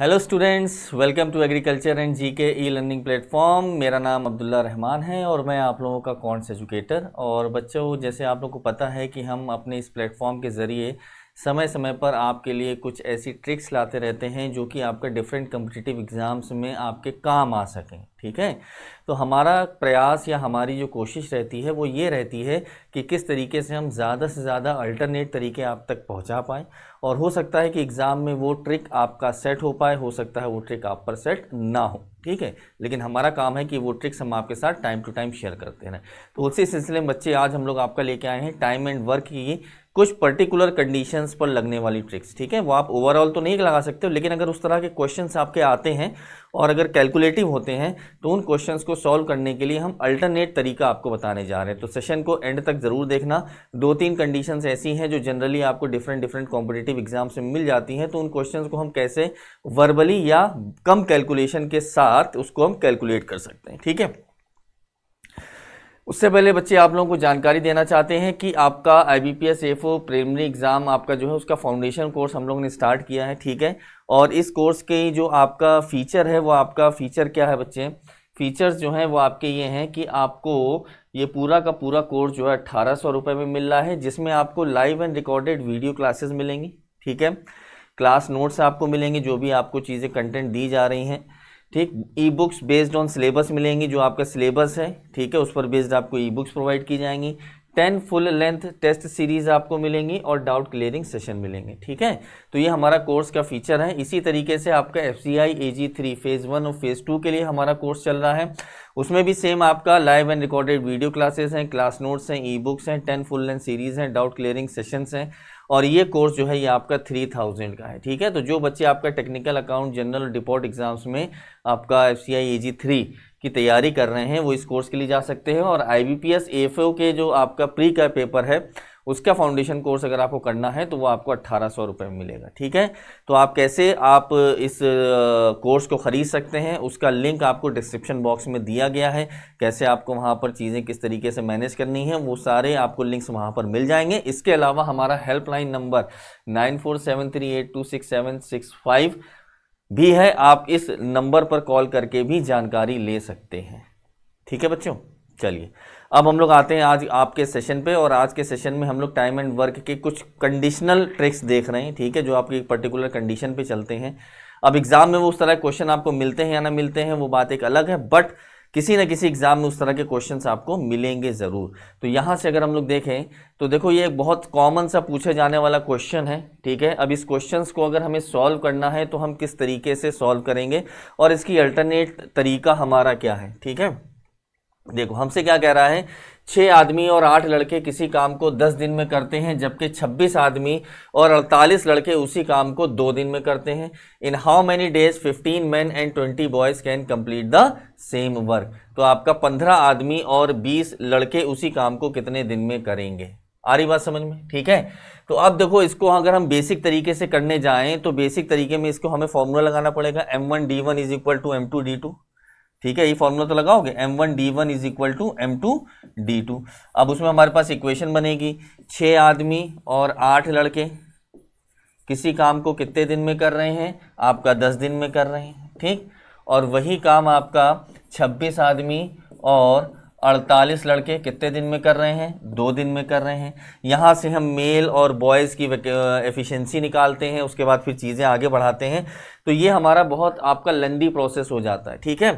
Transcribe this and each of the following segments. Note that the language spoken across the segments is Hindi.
hello students welcome to agriculture and GK e learning platform मेरा नाम अब्दुल्ला रहमान है और मैं आप लोगों का कॉन्स एजुकेटर और बच्चों जैसे आप लोग को पता है कि हम अपने इस प्लेटफॉर्म के ज़रिए समय समय पर आपके लिए कुछ ऐसी ट्रिक्स लाते रहते हैं जो कि आपके डिफरेंट कम्पिटिटिव एग्ज़ाम्स में आपके काम आ सकें ठीक है तो हमारा प्रयास या हमारी जो कोशिश रहती है वो ये रहती है कि किस तरीके से हम ज़्यादा से ज़्यादा अल्टरनेट तरीके आप तक पहुंचा पाएँ और हो सकता है कि एग्ज़ाम में वो ट्रिक आपका सेट हो पाए हो सकता है वो ट्रिक आप पर सेट ना हो ठीक है लेकिन हमारा काम है कि वो ट्रिक्स हम आपके साथ टाइम टू टाइम शेयर करते रहें तो उसी सिलसिले में बच्चे आज हम लोग आपका लेके आए हैं टाइम एंड वर्क की कुछ पर्टिकुलर कंडीशंस पर लगने वाली ट्रिक्स ठीक है वो आप ओवरऑल तो नहीं लगा सकते हो लेकिन अगर उस तरह के क्वेश्चंस आपके आते हैं और अगर कैलकुलेटिव होते हैं तो उन क्वेश्चंस को सॉल्व करने के लिए हम अल्टरनेट तरीका आपको बताने जा रहे हैं तो सेशन को एंड तक ज़रूर देखना दो तीन कंडीशंस ऐसी हैं जो जनरली आपको डिफरेंट डिफरेंट कॉम्पिटेटिव एग्जाम्स में मिल जाती हैं तो उन क्वेश्चन को हम कैसे वर्बली या कम कैलकुलेशन के साथ उसको हम कैलकुलेट कर सकते हैं ठीक है उससे पहले बच्चे आप लोगों को जानकारी देना चाहते हैं कि आपका I B P S F O primary exam आपका जो है उसका फाउंडेशन कोर्स हम लोगों ने स्टार्ट किया है ठीक है और इस कोर्स के जो आपका फ़ीचर है वो आपका फ़ीचर क्या है बच्चे फ़ीचर्स जो हैं वो आपके ये हैं कि आपको ये पूरा का पूरा कोर्स जो है अट्ठारह सौ रुपये में मिल रहा है जिसमें आपको live and recorded video classes मिलेंगी ठीक है क्लास नोट्स आपको मिलेंगे जो भी आपको चीज़ें कंटेंट दी जा रही हैं ठीक e books based on syllabus मिलेंगी जो आपका सिलेबस है ठीक है उस पर बेस्ड आपको ई बुक्स प्रोवाइड की जाएंगी ten full length test series आपको मिलेंगी और डाउट क्लियरिंग सेशन मिलेंगे ठीक है तो ये हमारा कोर्स का फीचर है इसी तरीके से आपका F C I A G three phase one और फेज़ टू के लिए हमारा कोर्स चल रहा है उसमें भी सेम आपका live and recorded video classes हैं क्लास नोट्स हैं ई बुक्स हैं टेन फुल लेंथ सीरीज़ हैं डाउट क्लियरिंग सेशंस हैं और ये कोर्स जो है ये आपका थ्री थाउजेंड का है ठीक है तो जो बच्चे आपका technical account general depot exams में आपका F C I A G three की तैयारी कर रहे हैं वो इस कोर्स के लिए जा सकते हैं और I B P S F O के जो आपका प्री का पेपर है उसका फाउंडेशन कोर्स अगर आपको करना है तो वो आपको अट्ठारह सौ रुपये में मिलेगा ठीक है तो आप कैसे आप इस कोर्स को ख़रीद सकते हैं उसका लिंक आपको डिस्क्रिप्शन बॉक्स में दिया गया है कैसे आपको वहाँ पर चीज़ें किस तरीके से मैनेज करनी है वो सारे आपको लिंक्स वहाँ पर मिल जाएंगे इसके अलावा हमारा helpline number nine four seven three eight two six seven six five भी है आप इस नंबर पर कॉल करके भी जानकारी ले सकते हैं ठीक है बच्चों चलिए अब हम लोग आते हैं आज आपके सेशन पे और आज के सेशन में हम लोग टाइम एंड वर्क के कुछ कंडीशनल ट्रिक्स देख रहे हैं ठीक है जो आपकी पर्टिकुलर कंडीशन पे चलते हैं अब एग्ज़ाम में वो उस तरह क्वेश्चन आपको मिलते हैं या ना मिलते हैं वो बात एक अलग है बट किसी न किसी एग्ज़ाम में उस तरह के क्वेश्चन आपको मिलेंगे ज़रूर तो यहाँ से अगर हम लोग देखें तो देखो ये एक बहुत कॉमन सा पूछे जाने वाला क्वेश्चन है ठीक है अब इस क्वेश्चन को अगर हमें सॉल्व करना है तो हम किस तरीके से सॉल्व करेंगे और इसकी अल्टरनेट तरीका हमारा क्या है ठीक है देखो हमसे क्या कह रहा है छः आदमी और आठ लड़के किसी काम को दस दिन में करते हैं जबकि छब्बीस आदमी और अड़तालीस लड़के उसी काम को दो दिन में करते हैं in how many days fifteen man and twenty boys can complete the same work तो आपका पंद्रह आदमी और बीस लड़के उसी काम को कितने दिन में करेंगे आ रही बात समझ में ठीक है तो अब देखो इसको अगर हम बेसिक तरीके से करने जाएं तो बेसिक तरीके में इसको हमें फॉर्मूला लगाना पड़ेगा M one D one is equal to M two D two ठीक है ये फॉर्मूला तो लगाओगे M one D one is equal to M two D two अब उसमें हमारे पास इक्वेशन बनेगी छः आदमी और आठ लड़के किसी काम को कितने दिन में कर रहे हैं आपका दस दिन में कर रहे हैं ठीक और वही काम आपका छब्बीस आदमी और अड़तालीस लड़के कितने दिन में कर रहे हैं दो दिन में कर रहे हैं यहाँ से हम मेल और बॉयज़ की एफिशिएंसी निकालते हैं उसके बाद फिर चीज़ें आगे बढ़ाते हैं तो ये हमारा बहुत आपका लंदी प्रोसेस हो जाता है ठीक है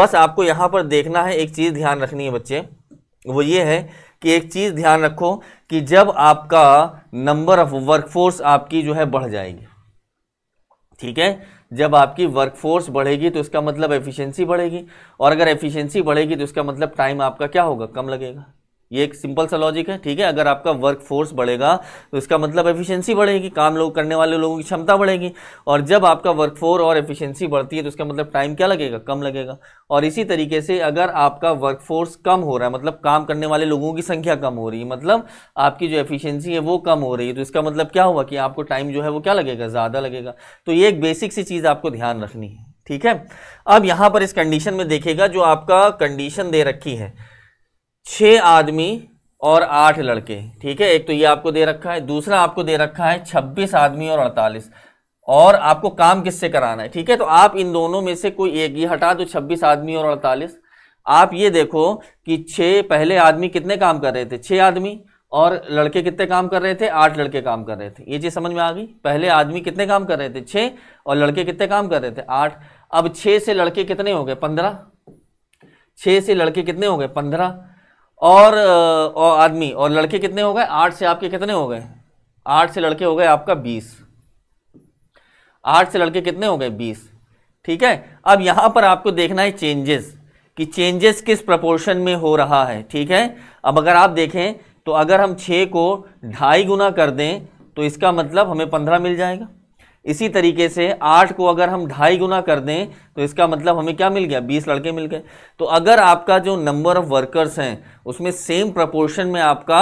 बस आपको यहाँ पर देखना है एक चीज़ ध्यान रखनी है बच्चे वो ये है कि एक चीज़ ध्यान रखो कि जब आपका नंबर ऑफ वर्कफोर्स आपकी जो है बढ़ जाएगी ठीक है जब आपकी वर्कफोर्स बढ़ेगी तो इसका मतलब एफिशिएंसी बढ़ेगी और अगर एफिशिएंसी बढ़ेगी तो इसका मतलब टाइम आपका क्या होगा कम लगेगा ये एक सिंपल सा लॉजिक है ठीक है अगर आपका वर्क फोर्स बढ़ेगा तो इसका मतलब एफिशिएंसी बढ़ेगी काम लोग करने वाले लोगों की क्षमता बढ़ेगी और जब आपका वर्क फोर्स और एफिशिएंसी बढ़ती है तो इसका मतलब टाइम क्या लगेगा कम लगेगा और इसी तरीके से अगर आपका वर्क फोर्स कम हो रहा है मतलब काम करने वाले लोगों की संख्या कम हो रही है मतलब आपकी जो एफिशियंसी है वो कम हो रही है तो इसका मतलब क्या हुआ कि आपको टाइम जो है वो क्या लगेगा ज़्यादा लगेगा तो ये एक बेसिक सी चीज़ आपको ध्यान रखनी है ठीक है अब यहाँ पर इस कंडीशन में देखेगा जो आपका कंडीशन दे रखी है छः आदमी और आठ लड़के ठीक है एक तो ये आपको दे रखा है दूसरा आपको दे रखा है छब्बीस आदमी और अड़तालीस और आपको काम किससे कराना है ठीक है तो आप इन दोनों में से कोई एक ये हटा दो छब्बीस आदमी और अड़तालीस आप ये देखो कि छः पहले आदमी कितने काम कर रहे थे छः आदमी और लड़के कितने काम कर रहे थे आठ लड़के काम कर रहे थे ये चीज़ समझ में आ गई पहले आदमी कितने काम कर रहे थे छः और लड़के कितने काम कर रहे थे आठ अब छः से लड़के कितने हो गए पंद्रह छः से लड़के कितने हो गए पंद्रह और, आदमी और लड़के कितने हो गए आठ से आपके कितने हो गए आठ से लड़के हो गए आपका बीस आठ से लड़के कितने हो गए बीस ठीक है अब यहाँ पर आपको देखना है चेंजेस कि चेंजेस किस प्रपोर्शन में हो रहा है ठीक है अब अगर आप देखें तो अगर हम छः को ढाई गुना कर दें तो इसका मतलब हमें पंद्रह मिल जाएगा इसी तरीके से आठ को अगर हम ढाई गुना कर दें तो इसका मतलब हमें क्या मिल गया बीस लड़के मिल गए तो अगर आपका जो नंबर ऑफ वर्कर्स हैं उसमें सेम प्रपोर्शन में आपका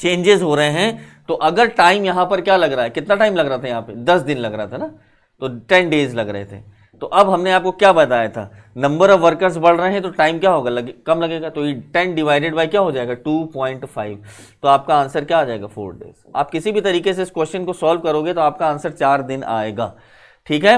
चेंजेस हो रहे हैं तो अगर टाइम यहां पर क्या लग रहा है कितना टाइम लग रहा था यहाँ पे दस दिन लग रहा था ना तो टेन डेज लग रहे थे तो अब हमने आपको क्या बताया था नंबर ऑफ वर्कर्स बढ़ रहे हैं तो टाइम क्या होगा लगे कम लगेगा तो ये टेन डिवाइडेड बाई क्या हो जाएगा टू पॉइंट फाइव तो आपका आंसर क्या आ जाएगा फोर डेज आप किसी भी तरीके से इस क्वेश्चन को सॉल्व करोगे तो आपका आंसर चार दिन आएगा ठीक है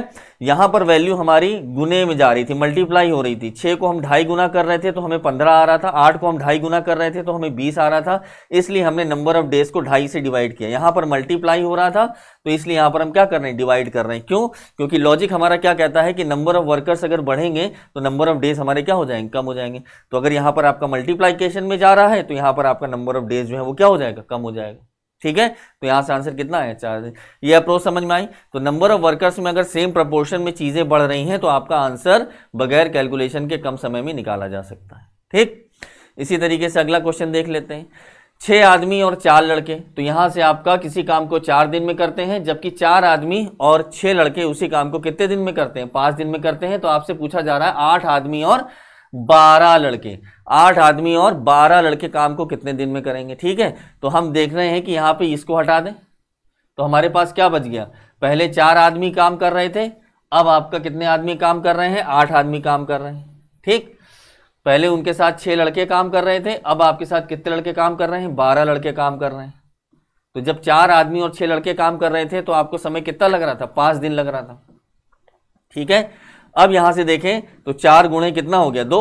यहां पर वैल्यू हमारी गुने में जा रही थी मल्टीप्लाई हो रही थी छह को हम ढाई गुना कर रहे थे तो हमें पंद्रह आ रहा था आठ को हम ढाई गुना कर रहे थे तो हमें बीस आ रहा था इसलिए हमने नंबर ऑफ डेज को ढाई से डिवाइड किया यहां पर मल्टीप्लाई हो रहा था तो इसलिए यहां पर हम क्या कर रहे हैं डिवाइड कर रहे हैं क्यों क्योंकि लॉजिक हमारा क्या कहता है कि नंबर ऑफ वर्कर्स अगर बढ़ेंगे तो नंबर ऑफ डेज हमारे क्या हो जाएंगे कम हो जाएंगे तो अगर यहां पर आपका मल्टीप्लाइकेशन में जा रहा है तो यहां पर आपका नंबर ऑफ डेज जो है वो क्या हो जाएगा कम हो जाएगा ठीक है तो यहां से आंसर कितना है चार ये अप्रोच समझ में आई तो नंबर ऑफ वर्कर्स में अगर सेम प्रपोर्शन में चीज़ें बढ़ रही हैं तो आपका आंसर बगैर कैलकुलेशन के कम समय में निकाला जा सकता है ठीक इसी तरीके से अगला क्वेश्चन देख लेते हैं छह आदमी और चार लड़के तो यहां से आपका किसी काम को चार दिन में करते हैं जबकि चार आदमी और छह लड़के उसी काम को कितने दिन में करते हैं पांच दिन में करते हैं तो आपसे पूछा जा रहा है आठ आदमी और बारह लड़के आठ आदमी और बारह लड़के काम को कितने दिन में करेंगे ठीक है तो हम देख रहे हैं कि यहाँ पे इसको हटा दें तो हमारे पास क्या बच गया पहले चार आदमी काम कर रहे थे अब आपका कितने आदमी काम कर रहे हैं आठ आदमी काम कर रहे हैं ठीक पहले उनके साथ छः लड़के काम कर रहे थे अब आपके साथ कितने लड़के काम कर रहे हैं बारह लड़के काम कर रहे हैं तो जब चार आदमी और छः लड़के काम कर रहे थे तो आपको समय कितना लग रहा था पाँच दिन लग रहा था ठीक है अब यहां से देखें तो चार गुणे कितना हो गया दो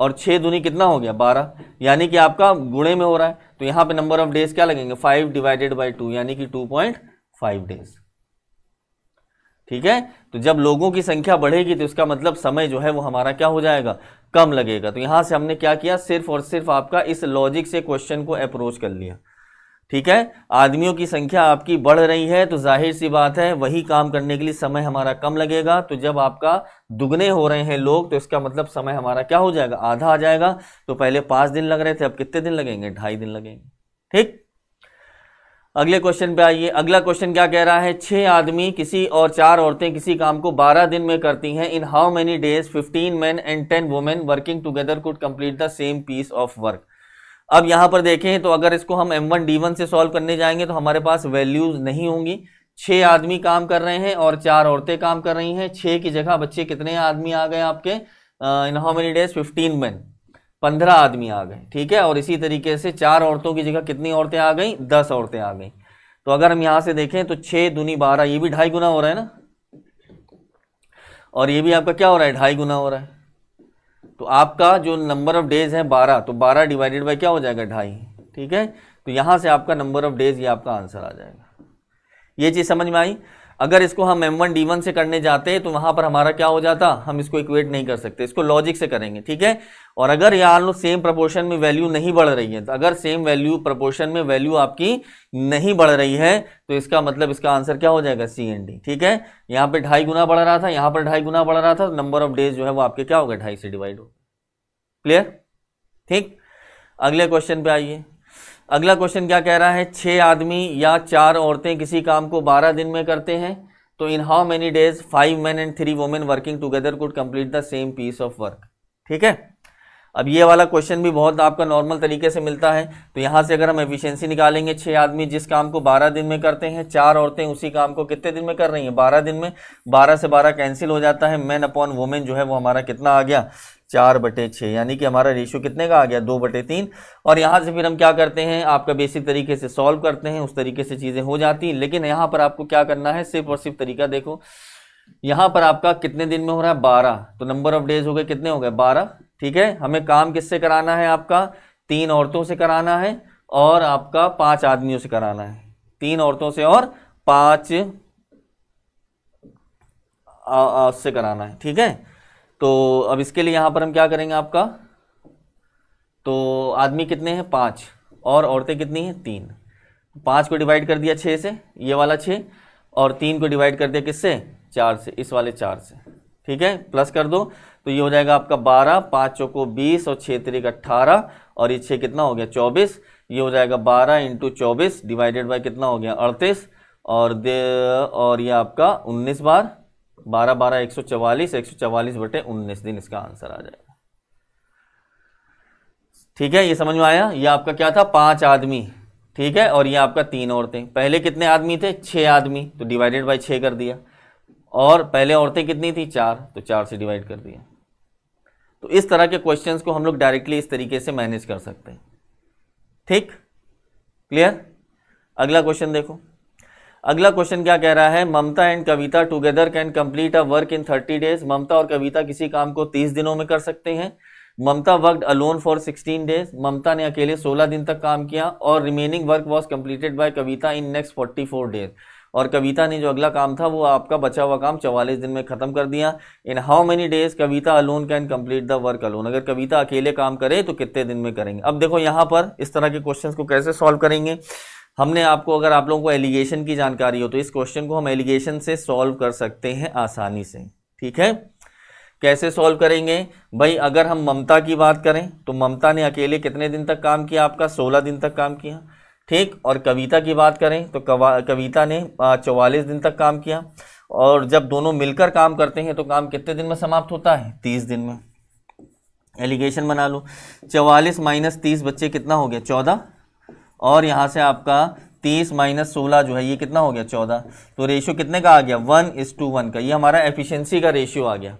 और छह दुनी कितना हो गया बारह यानी कि आपका गुणे में हो रहा है तो यहां पे नंबर ऑफ डेज क्या लगेंगे फाइव डिवाइडेड बाई टू यानी कि टू पॉइंट फाइव डेज ठीक है तो जब लोगों की संख्या बढ़ेगी तो इसका मतलब समय जो है वो हमारा क्या हो जाएगा कम लगेगा तो यहां से हमने क्या किया सिर्फ और सिर्फ आपका इस लॉजिक से क्वेश्चन को अप्रोच कर लिया ठीक है आदमियों की संख्या आपकी बढ़ रही है तो जाहिर सी बात है वही काम करने के लिए समय हमारा कम लगेगा तो जब आपका दुगने हो रहे हैं लोग तो इसका मतलब समय हमारा क्या हो जाएगा आधा आ जाएगा तो पहले पाँच दिन लग रहे थे अब कितने दिन लगेंगे ढाई दिन लगेंगे ठीक अगले क्वेश्चन पे आइए अगला क्वेश्चन क्या कह रहा है छह आदमी किसी और चार औरतें किसी काम को बारह दिन में करती हैं in how many days fifteen man and ten women working together could complete the same piece of work अब यहाँ पर देखें तो अगर इसको हम M1 D1 से सॉल्व करने जाएंगे तो हमारे पास वैल्यूज नहीं होंगी छः आदमी काम कर रहे हैं और चार औरतें काम कर रही हैं छह की जगह बच्चे कितने आदमी आ गए आपके in how many days fifteen man पंद्रह आदमी आ गए ठीक है और इसी तरीके से चार औरतों की जगह कितनी औरतें आ गई दस औरतें आ गई तो अगर हम यहाँ से देखें तो छः दूनी बारह ये भी ढाई गुना हो रहा है ना और ये भी आपका क्या हो रहा है ढाई गुना हो रहा है तो आपका जो नंबर ऑफ डेज है बारह तो बारह डिवाइडेड बाई क्या हो जाएगा ढाई ठीक है तो यहाँ से आपका नंबर ऑफ डेज ये आपका आंसर आ जाएगा ये चीज़ समझ में आई अगर इसको हम एम वन डी वन से करने जाते तो वहां पर हमारा क्या हो जाता हम इसको इक्वेट नहीं कर सकते इसको लॉजिक से करेंगे ठीक है और अगर यार लो सेम प्रपोर्शन में वैल्यू नहीं बढ़ रही है तो अगर सेम वैल्यू प्रपोर्शन में वैल्यू आपकी नहीं बढ़ रही है तो इसका मतलब इसका आंसर क्या हो जाएगा सी एन डी ठीक है यहाँ पे ढाई गुना बढ़ रहा था यहाँ पर ढाई गुना बढ़ रहा था नंबर ऑफ डेज जो है वो आपके क्या होगा ढाई से डिवाइड हो क्लियर ठीक अगले क्वेश्चन पे आइए अगला क्वेश्चन क्या कह रहा है छः आदमी या चार औरतें किसी काम को बारह दिन में करते हैं तो in how many days five man and three women working together could complete the same piece of work ठीक है अब ये वाला क्वेश्चन भी बहुत आपका नॉर्मल तरीके से मिलता है तो यहाँ से अगर हम एफिशिएंसी निकालेंगे छः आदमी जिस काम को बारह दिन में करते हैं चार औरतें उसी काम को कितने दिन में कर रही हैं बारह दिन में बारह से बारह कैंसिल हो जाता है मैन अपॉन वुमेन जो है वो हमारा कितना आ गया चार बटे छः यानी कि हमारा रेशियो कितने का आ गया दो बटे तीन और यहाँ से फिर हम क्या करते हैं आपका बेसिक तरीके से सॉल्व करते हैं उस तरीके से चीज़ें हो जाती हैं लेकिन यहाँ पर आपको क्या करना है सिर्फ और सिर्फ तरीका देखो यहाँ पर आपका कितने दिन में हो रहा है बारह तो नंबर ऑफ डेज हो गए कितने हो गए बारह ठीक है हमें काम किससे कराना है आपका तीन औरतों से कराना है और आपका पाँच आदमियों से कराना है तीन औरतों से और पाँच आ, आ, से कराना है ठीक है तो अब इसके लिए यहाँ पर हम क्या करेंगे आपका तो आदमी कितने हैं पाँच और औरतें कितनी हैं तीन पाँच को डिवाइड कर दिया छः से ये वाला छः और तीन को डिवाइड कर दिया किससे चार से इस वाले चार से ठीक है प्लस कर दो तो ये हो जाएगा आपका बारह पाँचों चौको बीस और छः तरीक अट्ठारह और ये छः कितना हो गया चौबीस ये हो जाएगा बारह इंटू चौबीस डिवाइडेड बाई कितना हो गया अड़तीस और दे और ये आपका उन्नीस बार बारह बारह एक सौ चवालीस एक सौ चवालीस बटे उन्नीस दिन इसका आंसर आ जाएगा ठीक है ये समझ में आया ये आपका क्या था पांच आदमी ठीक है और ये आपका तीन औरतें पहले कितने आदमी थे छह आदमी तो डिवाइडेड बाई छह कर दिया और पहले औरतें कितनी थी चार तो चार से डिवाइड कर दिया तो इस तरह के क्वेश्चंस को हम लोग डायरेक्टली इस तरीके से मैनेज कर सकते हैं ठीक क्लियर अगला क्वेश्चन देखो अगला क्वेश्चन क्या कह रहा है Mamta and Kavita together can complete a work in thirty days Mamta और कविता किसी काम को तीस दिनों में कर सकते हैं Mamta work alone for sixteen days Mamta ने अकेले सोलह दिन तक काम किया और remaining work was completed by Kavita in next forty four days और कविता ने जो अगला काम था वो आपका बचा हुआ काम चवालीस दिन में खत्म कर दिया in how many days Kavita alone can complete the work alone अगर कविता अकेले काम करे तो कितने दिन में करेंगे अब देखो यहाँ पर इस तरह के क्वेश्चन को कैसे सॉल्व करेंगे हमने आपको अगर आप लोगों को एलिगेशन की जानकारी हो तो इस क्वेश्चन को हम एलिगेशन से सॉल्व कर सकते हैं आसानी से ठीक है कैसे सॉल्व करेंगे भाई अगर हम ममता की बात करें तो ममता ने अकेले कितने दिन तक काम किया आपका सोलह दिन तक काम किया ठीक और कविता की बात करें तो कविता ने चौवालीस दिन तक काम किया और जब दोनों मिलकर काम करते हैं तो काम कितने दिन में समाप्त होता है तीस दिन में एलिगेशन बना लो चवालीस माइनस तीस बच्चे कितना हो गया चौदह और यहाँ से आपका तीस माइनस सोलह जो है ये कितना हो गया चौदह तो रेशियो कितने का आ गया वन इस टू वन का ये हमारा एफिशिएंसी का रेशियो आ गया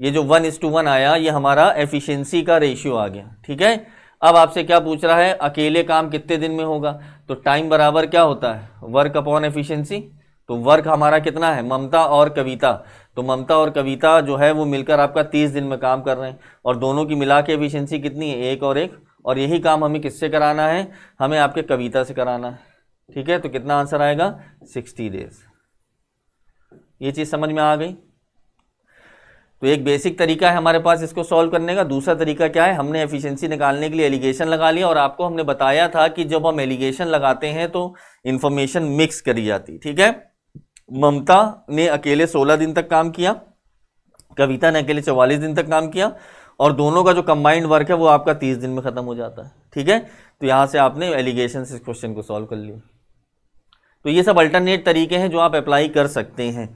ये जो वन इस टू वन आया ये हमारा एफिशिएंसी का रेशियो आ गया ठीक है अब आपसे क्या पूछ रहा है अकेले काम कितने दिन में होगा तो टाइम बराबर क्या होता है वर्क अपॉन एफिशियंसी तो वर्क हमारा कितना है ममता और कविता तो ममता और कविता जो है वो मिलकर आपका तीस दिन में काम कर रहे हैं और दोनों की मिला के एफिशियंसी कितनी है एक और एक और यही काम हमें किससे कराना है हमें आपके कविता से कराना है ठीक है तो कितना आंसर आएगा सिक्सटी डेज ये चीज़ समझ में आ गई तो एक बेसिक तरीका है हमारे पास इसको सॉल्व करने का दूसरा तरीका क्या है हमने एफिशिएंसी निकालने के लिए एलिगेशन लगा लिया और आपको हमने बताया था कि जब हम एलिगेशन लगाते हैं तो इन्फॉर्मेशन मिक्स करी जाती ठीक है ममता ने अकेले सोलह दिन तक काम किया कविता ने अकेले चौवालीस दिन तक काम किया और दोनों का जो कंबाइंड वर्क है वो आपका तीस दिन में ख़त्म हो जाता है ठीक है तो यहाँ से आपने एलिगेशन इस क्वेश्चन को सॉल्व कर लिया तो ये सब अल्टरनेट तरीके हैं जो आप अप्लाई कर सकते हैं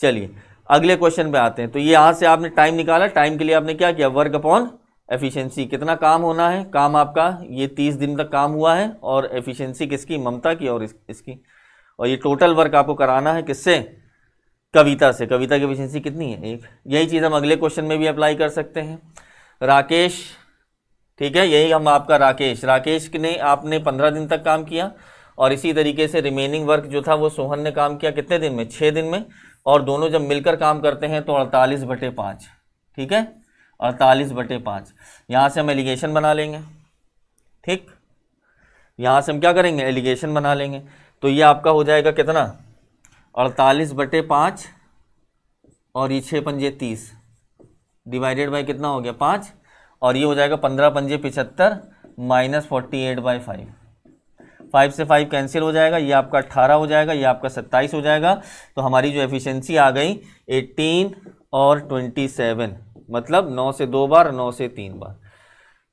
चलिए अगले क्वेश्चन पे आते हैं तो ये यहाँ से आपने टाइम निकाला टाइम के लिए आपने क्या किया वर्क अपॉन एफिशिएंसी कितना काम होना है काम आपका ये तीस दिन तक काम हुआ है और एफिशिएंसी किसकी ममता की और इस, इसकी और ये टोटल वर्क आपको कराना है किससे कविता से कविता की एफिशिएंसी कितनी है एक यही चीज़ हम अगले क्वेश्चन में भी अप्लाई कर सकते हैं राकेश ठीक है यही हम आपका राकेश राकेश ने आपने पंद्रह दिन तक काम किया और इसी तरीके से रिमेनिंग वर्क जो था वो सोहन ने काम किया कितने दिन में छः दिन में और दोनों जब मिलकर काम करते हैं तो अड़तालीस बटे पाँच ठीक है अड़तालीस बटे पाँच यहाँ से हम एलिगेशन बना लेंगे ठीक यहाँ से हम क्या करेंगे एलिगेशन बना लेंगे तो ये आपका हो जाएगा कितना अड़तालीस बटे पाँच और ये छः पंजे तीस डिवाइडेड बाई कितना हो गया पाँच और ये हो जाएगा पंद्रह पंजे पिचहत्तर minus forty eight by five five से फाइव कैंसिल हो जाएगा ये आपका अट्ठारह हो जाएगा ये आपका सत्ताईस हो जाएगा तो हमारी जो एफिशिएंसी आ गई एटीन और ट्वेंटी सेवन मतलब नौ से दो बार नौ से तीन बार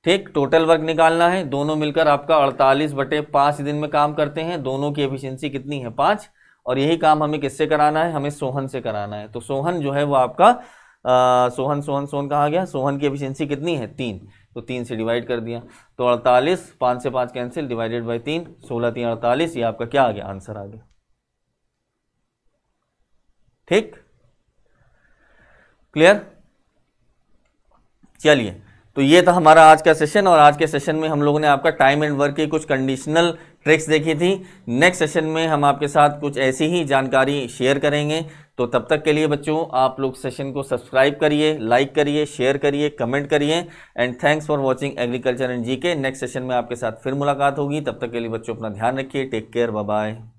ठीक टोटल वर्क निकालना है दोनों मिलकर आपका अड़तालीस बटे पाँच दिन में काम करते हैं दोनों की एफिशियंसी कितनी है पाँच और यही काम हमें किससे कराना है हमें सोहन से कराना है तो सोहन जो है वो आपका आ, सोहन सोहन सोहन कहा गया सोहन की एफिशिएंसी कितनी है तीन तो तीन से डिवाइड कर दिया तो अड़तालीस पाँच से पाँच कैंसिल डिवाइडेड बाई तीन सोलह तीन अड़तालीस ये आपका क्या आ गया आंसर आ गया ठीक क्लियर चलिए तो ये था हमारा आज का सेशन और आज के सेशन में हम लोगों ने आपका टाइम एंड वर्क के कुछ कंडीशनल ट्रिक्स देखी थी नेक्स्ट सेशन में हम आपके साथ कुछ ऐसी ही जानकारी शेयर करेंगे तो तब तक के लिए बच्चों आप लोग सेशन को सब्सक्राइब करिए लाइक करिए शेयर करिए कमेंट करिए and thanks for watching agriculture and G K next session में आपके साथ फिर मुलाकात होगी तब तक के लिए बच्चों अपना ध्यान रखिए टेक केयर बाय